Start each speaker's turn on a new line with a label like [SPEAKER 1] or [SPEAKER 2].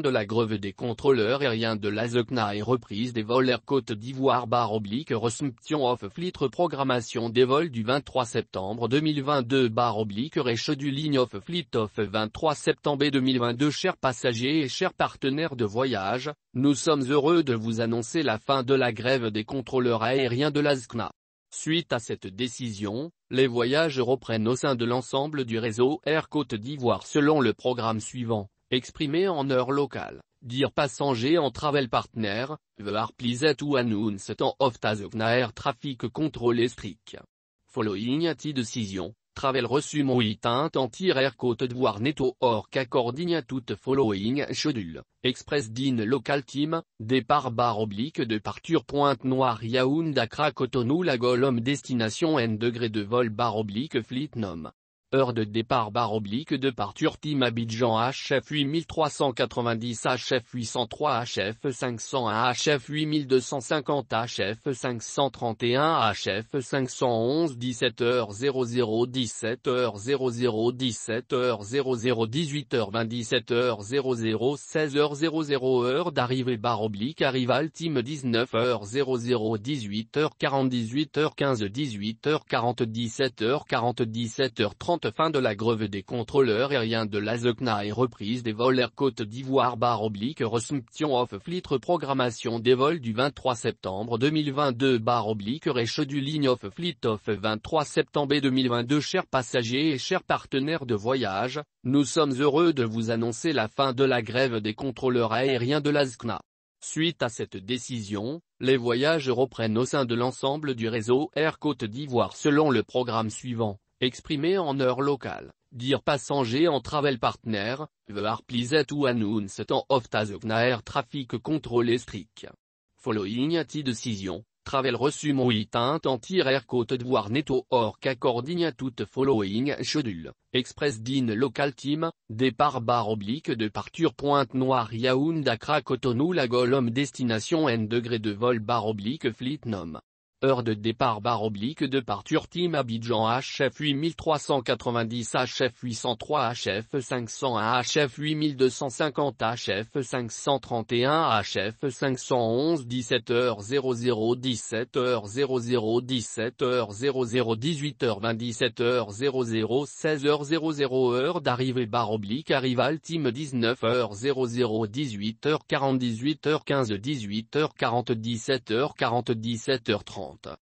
[SPEAKER 1] de la grève des contrôleurs aériens de l'AZECNA et reprise des vols Air Côte d'Ivoire barre oblique resumption of fleet reprogrammation des vols du 23 septembre 2022 barre oblique ligne of fleet of 23 septembre 2022 Chers passagers et chers partenaires de voyage, nous sommes heureux de vous annoncer la fin de la grève des contrôleurs aériens de l'AZECNA. Suite à cette décision, les voyages reprennent au sein de l'ensemble du réseau Air Côte d'Ivoire selon le programme suivant exprimé en heure locale. Dire passager en travel partner, the please to announce temps of air traffic control strict. Following a decision, travel resume it en air côte voir netto or according toute following schedule, express din local team, départ bar oblique parture pointe noire yaounda Accra Cotonou la Golom destination n degré de vol bar oblique fleet nom. Heure de départ bar oblique parture Team Abidjan HF 8390 HF 803 HF 501 HF 8250 HF 531 HF 511 17h00 17h00 17h00 18h20 17h00 16h00 heure d'arrivée baroblique oblique arrival team 19h00 18h40 18h15 18h40 17h40 17h30 fin de la grève des contrôleurs aériens de l'AZECNA et reprise des vols Air Côte d'Ivoire bar oblique resumption of fleet reprogrammation des vols du 23 septembre 2022 Bar oblique du ligne of fleet of 23 septembre 2022 Chers passagers et chers partenaires de voyage, nous sommes heureux de vous annoncer la fin de la grève des contrôleurs aériens de l'AZECNA. Suite à cette décision, les voyages reprennent au sein de l'ensemble du réseau Air Côte d'Ivoire selon le programme suivant exprimé en heure locale. dire passager en travel partner, the pliset ou to announce off of trafic trafic control strict. Following a decision, travel reçu with en entire air Côte voir netto or according toute following schedule, express din local team, départ bar oblique de parture pointe noire yaounda Accra Cotonou la destination n degré de vol bar oblique fleet nom. Heure de départ bar oblique de parture Team Abidjan HF 8390 HF 803 HF 501 HF 8250 HF 531 HF 511 17h00 17h00 17h00 18h20 17h00 16h00 heure d'arrivée barre oblique arrival team 19h00 18 h 48 18h15 18h40 17h40 17h30 conta